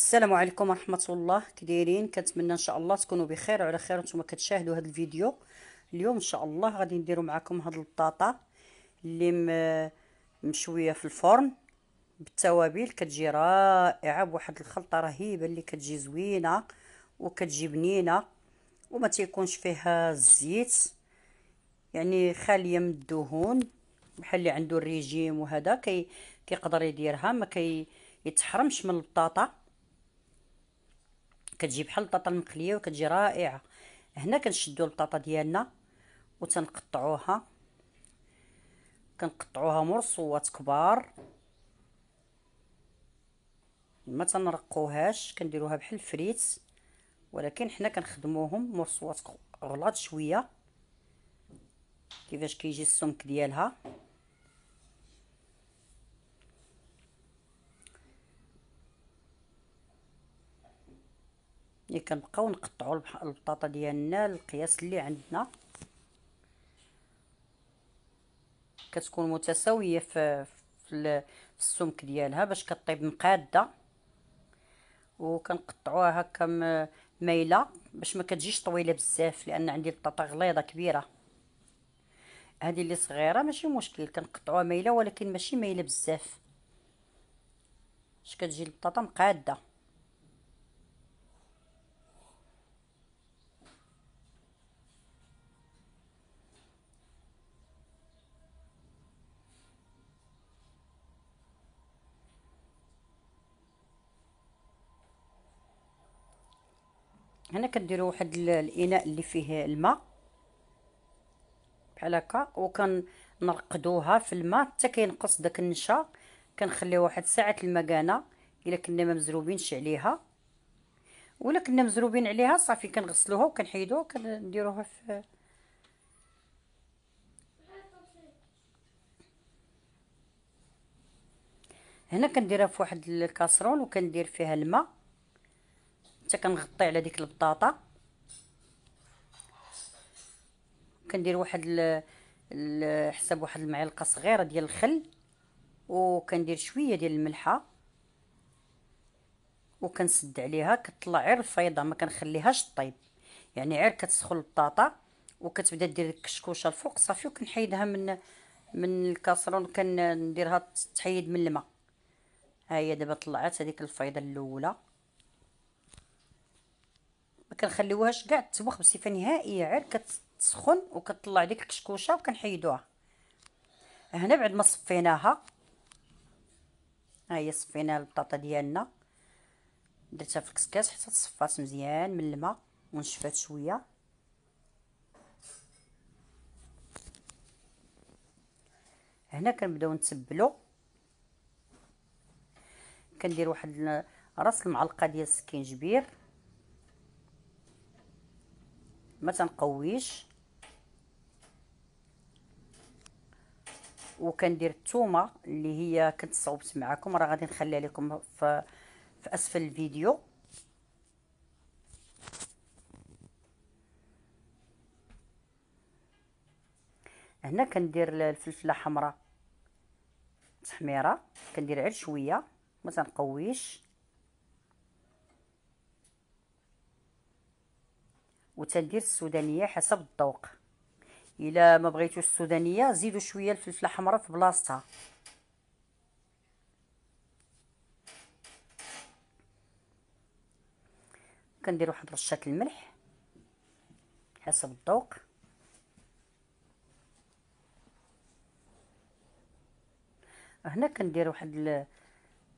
السلام عليكم ورحمه الله كدايرين كنتمنى ان شاء الله تكونوا بخير وعلى خير وانتم كتشاهدوا هذا الفيديو اليوم ان شاء الله غادي نديروا معكم هاد البطاطا اللي مشويه في الفرن بالتوابل كتجي رائعه بواحد الخلطه رهيبه اللي كتجي زوينه وكتجي بنينه وما تيكونش فيها الزيت يعني خاليه من الدهون بحال اللي عنده الريجيم وهذا كي كيقدر يديرها ما كي يتحرمش من البطاطا كتجي بحال البطاطا المقليه وكتجي رائعه هنا كنشدو البطاطا ديالنا وتنقطعوها كنقطعوها مرصوات كبار ما تنرقوهاش كنديروها بحال الفريت ولكن حنا كنخدموهم مرصوات غلاط شويه كيفاش كيجي السمك ديالها كنبقاو نقطعوا البطاطا ديالنا القياس اللي عندنا كتكون متساويه في في السمك ديالها باش كطيب مقاده وكنقطعوها هكا مايله باش ما كتجيش طويله بزاف لان عندي البطاطا غليظه كبيره هذه اللي صغيره ماشي مشكل كنقطعوها مايله ولكن ماشي مايله بزاف باش كتجي البطاطا مقاده هنا كنديروا واحد الاناء اللي فيه الماء بحال هكا وكنرقدوها في الماء حتى كينقص داك النشا كنخليوه واحد ساعه المكانه الا كنا ما مزروبينش عليها ولا كنا مزروبين عليها صافي كنغسلوها وكنحيدوها كنديروها في هنا كنديرها في واحد الكاسرون وكندير فيها الماء حتى كنغطي على ديك البطاطا كندير واحد ال... ال... حسب واحد المعلقه صغيره ديال الخل وكندير شويه ديال الملحه وكنسد عليها كطلع غير الفايضه ما كنخليهاش طيب يعني غير كتسخن البطاطا وكتبدا دير الكشكوشه الفوق صافي وكنحيدها من من الكاسرون كنديرها تحيد من الماء ها هي دابا طلعت هذيك الفايضه الاولى كنخليوهاش كاع تسوخ بصفه نهائيه عاد كتسخن وكتطلع ديك الكشكوشه وكنحيدوها هنا بعد ما صفيناها ها هي صفينا البطاطا ديالنا درتها في الكسكاس حتى تصفات مزيان من الماء ونشفات شويه هنا كنبداو نتبلو كندير واحد راس المعلقه ديال السكينجبير ما تنقويش وكندير الثومه اللي هي كنت صوبت معكم راه غادي نخليها لكم في في اسفل الفيديو هنا كندير الفلفله حمراء تحميره كندير غير شويه ما تنقويش وتندير السودانيه حسب الذوق الا ما بغيتوش السودانيه زيدوا شويه الفلفله حمراء في بلاصتها كندير واحد رشه الملح حسب الذوق هنا كندير واحد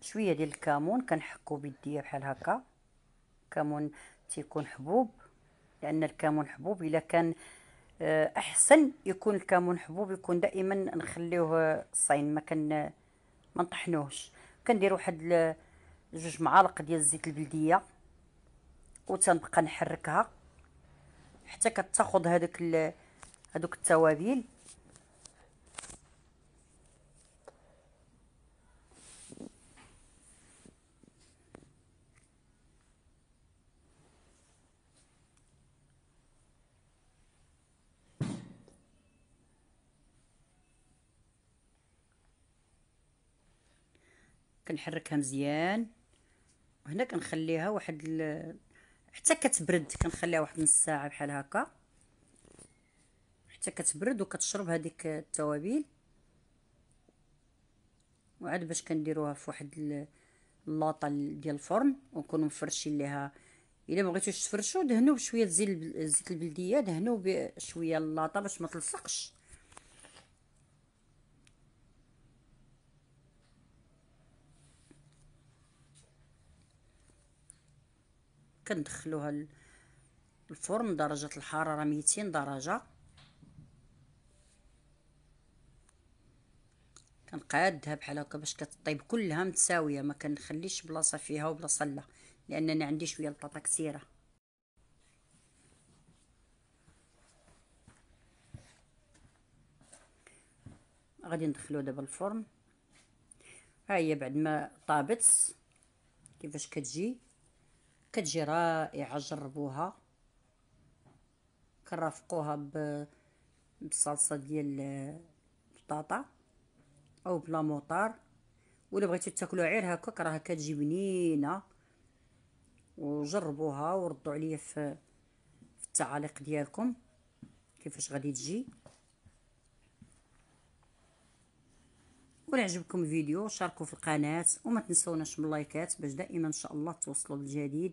شويه ديال الكمون كنحكو بيديا بحال هكا كمون تيكون حبوب لأن الكمون حبوب إلا كان آه، أحسن يكون الكمون حبوب يكون دائما نخليوه صاين ما كان ما نطحنوهش كندير واحد جوج معالق ديال الزيت البلديه وتنبقى نحركها حتى كتاخذ هذوك هذوك التوابل كنحركها مزيان وهنا كنخليها واحد ال... حتى كتبرد كنخليها واحد نص ساعه بحال هكا حتى كتبرد وكتشرب هذيك التوابل وعاد باش كنديروها في واحد اللاطه ديال الفرن ونكونوا مفرشين ليها الا بغيتوش تفرشوا دهنوا بشويه زيت البلديه دهنوا بشويه اللاطه باش ما تلصقش كندخلوها الفرن درجة الحرارة ميتين درجة كنقادها بحال هكا باش كطيب كلها متساويه ما كنخليش بلاصه فيها وبلاصه لا لان انا عندي شويه البطاطا كثيره غادي ندخلو دابا الفرن ها هي بعد ما طابت كيفاش كتجي كتجي رائعه جربوها كنرافقوها بالصلصه ديال البطاطا او بلا موطار ولا بغيتو تاكلوها غير هكاك راه كتجي بنينه وجربوها وردوا عليا في في التعاليق ديالكم كيفاش غادي تجي ولا عجبكم الفيديو شاركوا في القناه وما تنسوناش من اللايكات باش دائما ان شاء الله توصلوا بالجديد